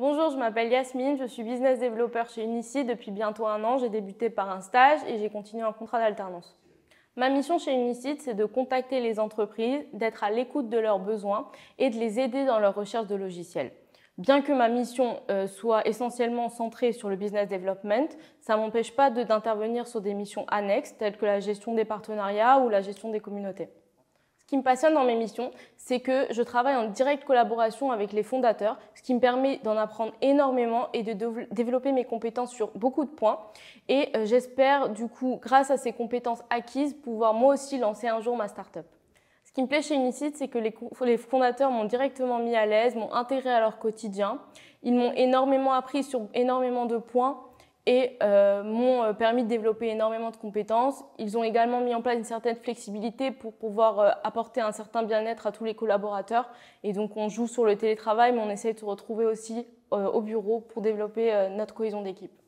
Bonjour, je m'appelle Yasmine, je suis business developer chez Unici depuis bientôt un an. J'ai débuté par un stage et j'ai continué en contrat d'alternance. Ma mission chez Unicide, c'est de contacter les entreprises, d'être à l'écoute de leurs besoins et de les aider dans leur recherche de logiciels. Bien que ma mission euh, soit essentiellement centrée sur le business development, ça ne m'empêche pas d'intervenir sur des missions annexes telles que la gestion des partenariats ou la gestion des communautés. Ce qui me passionne dans mes missions, c'est que je travaille en directe collaboration avec les fondateurs, ce qui me permet d'en apprendre énormément et de développer mes compétences sur beaucoup de points. Et euh, j'espère, du coup, grâce à ces compétences acquises, pouvoir moi aussi lancer un jour ma start-up. Ce qui me plaît chez Unicid, c'est que les fondateurs m'ont directement mis à l'aise, m'ont intégré à leur quotidien. Ils m'ont énormément appris sur énormément de points et euh, m'ont euh, permis de développer énormément de compétences. Ils ont également mis en place une certaine flexibilité pour pouvoir euh, apporter un certain bien-être à tous les collaborateurs. Et donc on joue sur le télétravail, mais on essaie de se retrouver aussi au bureau pour développer notre cohésion d'équipe.